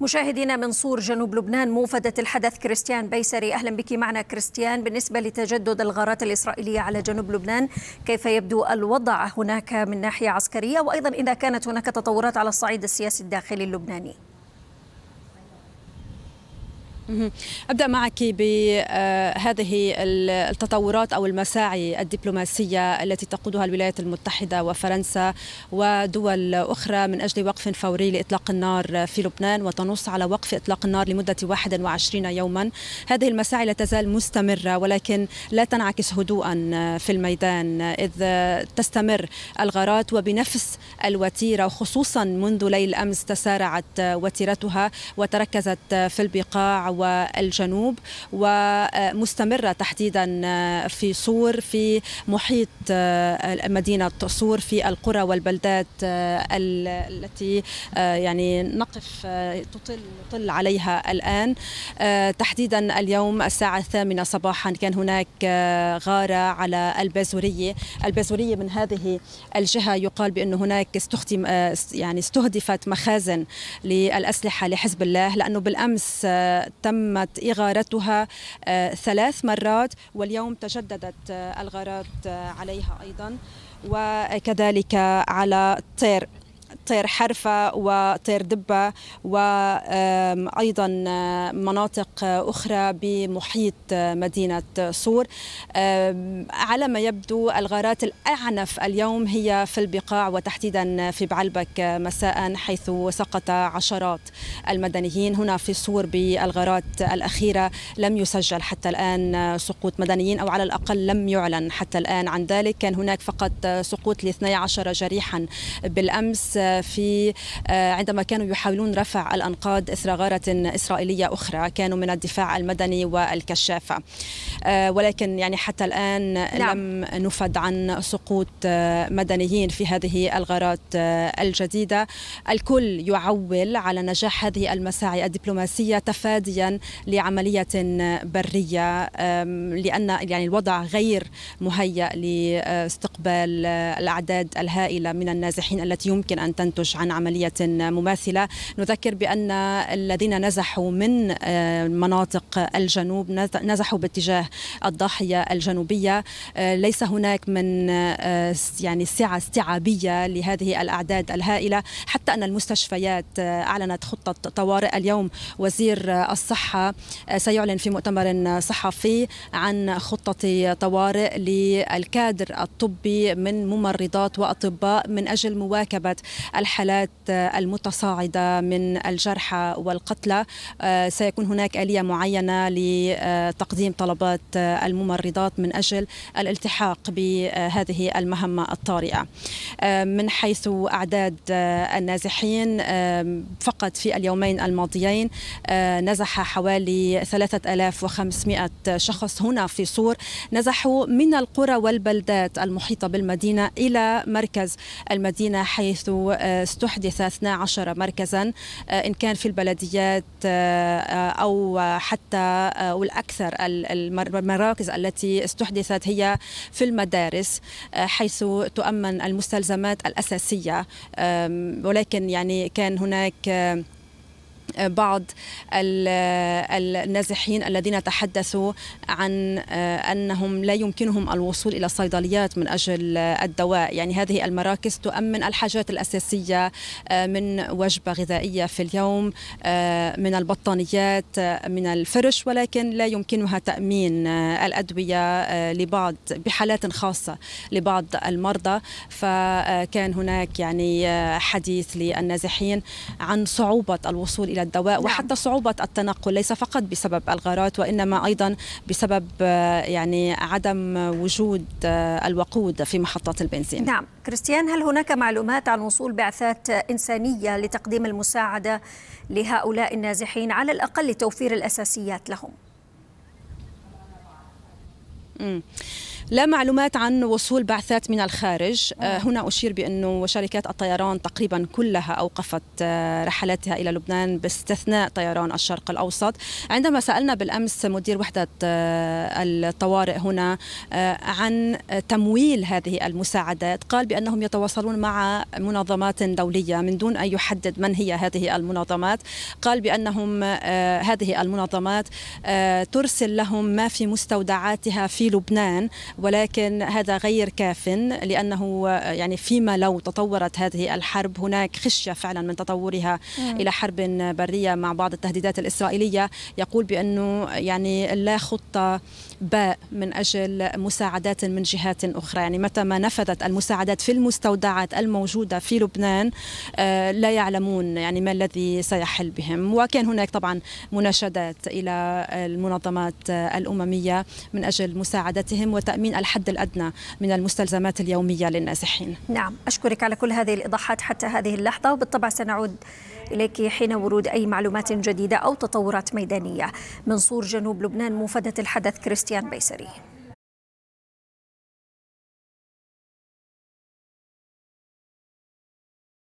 مشاهدينا من صور جنوب لبنان موفدة الحدث كريستيان بيسري أهلا بك معنا كريستيان بالنسبة لتجدد الغارات الإسرائيلية على جنوب لبنان كيف يبدو الوضع هناك من ناحية عسكرية وأيضا إذا كانت هناك تطورات على الصعيد السياسي الداخلي اللبناني ابدا معك بهذه آه، التطورات او المساعي الدبلوماسيه التي تقودها الولايات المتحده وفرنسا ودول اخرى من اجل وقف فوري لاطلاق النار في لبنان وتنص على وقف اطلاق النار لمده 21 يوما هذه المساعي لا تزال مستمره ولكن لا تنعكس هدوءا في الميدان اذ تستمر الغارات وبنفس الوتيره خصوصا منذ ليل امس تسارعت وتيرتها وتركزت في البقاع والجنوب ومستمرة تحديدا في صور في محيط آه، مدينة صور في القرى والبلدات آه، التي آه، يعني نقف تطل عليها الآن تحديدا اليوم الساعة الثامنة صباحا كان هناك غارة على البازورية البازورية من هذه الجهة يقال بأن هناك استخدم يعني استهدفت مخازن للأسلحة لحزب الله لأنه بالأمس تمت إغارتها آه، ثلاث مرات واليوم تجددت آه، الغارات آه، عليها أيضا وكذلك على طير طير حرفة وطير دبة وأيضا مناطق آه، أخرى بمحيط آه، مدينة صور على ما يبدو الغارات الأعنف اليوم هي في البقاع وتحديدا في بعلبك آه، مساء حيث سقط عشرات المدنيين هنا في صور بالغارات الأخيرة لم يسجل حتى الآن سقوط مدنيين أو على الأقل لم يعلن حتى الآن عن ذلك كان هناك فقط سقوط ل 12 جريحا بالأمس في آه، عندما كانوا يحاولون رفع الأنقاض إثر غارة إسرائيلية أخرى كانوا من الدفاع المدني والكشافة آه، ولكن يعني حتى الآن نعم. لم نفد عن سقوط آه، مدنيين في هذه الغارات الجديدة الكل يعول على نجاح هذه المساعي الدبلوماسية تفاديا لعملية برية لأن يعني الوضع غير مهيأ لاستقبال الأعداد الهائلة من النازحين التي يمكن أن تنزل تنتج عن عملية مماثلة نذكر بأن الذين نزحوا من آه، مناطق الجنوب نزحوا باتجاه الضاحية الجنوبية آه، ليس هناك من آه، يعني سعة استيعابية لهذه الأعداد الهائلة حتى أن المستشفيات أعلنت خطة طوارئ اليوم وزير الصحة سيعلن في مؤتمر صحفي عن خطة طوارئ للكادر الطبي من ممرضات وأطباء من أجل مواكبة الحالات المتصاعدة من الجرحى والقتلى آه، سيكون هناك آلية معينة لتقديم طلبات آه، الممرضات من أجل الالتحاق بهذه المهمة الطارئة آه، من حيث أعداد النازحين فقط في اليومين الماضيين نزح حوالي 3500 شخص هنا في صور نزحوا من القرى والبلدات المحيطة بالمدينة إلى مركز المدينة حيث آه، استحدث 12 مركزا آه، إن كان في البلديات آه، أو حتى والأكثر المراكز التي استحدثت هي في المدارس حيث تؤمن المستلزمات الأساسية ولكن يعني كان هناك بعض النازحين الذين تحدثوا عن آه، انهم لا يمكنهم الوصول الى الصيدليات من اجل الدواء، يعني هذه المراكز تؤمن الحاجات الاساسيه آه، من وجبه غذائيه في اليوم آه، من البطانيات من الفرش ولكن لا يمكنها تامين الادويه لبعض بحالات خاصه لبعض المرضى فكان هناك يعني حديث للنازحين عن صعوبه الوصول الى الدواء نعم. وحتى صعوبة التنقل ليس فقط بسبب الغارات وإنما أيضا بسبب آه، يعني عدم وجود آه، الوقود في محطات البنزين نعم كريستيان هل هناك معلومات عن وصول بعثات إنسانية لتقديم المساعدة لهؤلاء النازحين على الأقل لتوفير الأساسيات لهم؟ مم. لا معلومات عن وصول بعثات من الخارج آه، آه. هنا أشير بأنه شركات الطيران تقريبا كلها أوقفت آه، رحلاتها إلى لبنان باستثناء طيران الشرق الأوسط عندما سألنا بالأمس مدير وحدة الطوارئ هنا عن تمويل هذه المساعدات قال بأنهم يتواصلون مع منظمات دولية من دون أن يحدد من هي هذه المنظمات قال بأنهم هذه المنظمات ترسل لهم ما في مستودعاتها في لبنان ولكن هذا غير كاف لانه يعني فيما لو تطورت هذه الحرب هناك خشيه فعلا من تطورها مم. الى حرب بريه مع بعض التهديدات الاسرائيليه يقول بانه يعني لا خطه باء من اجل مساعدات من جهات اخرى يعني متى ما نفذت المساعدات في المستودعات الموجوده في لبنان آه، لا يعلمون يعني ما الذي سيحل بهم وكان هناك طبعا مناشدات الى المنظمات آه، الامميه من اجل مساعدتهم وتامين من الحد الأدنى من المستلزمات اليومية للنازحين نعم أشكرك على كل هذه الإيضاحات حتى هذه اللحظة وبالطبع سنعود إليك حين ورود أي معلومات جديدة أو تطورات ميدانية من صور جنوب لبنان موفدة الحدث كريستيان بيسري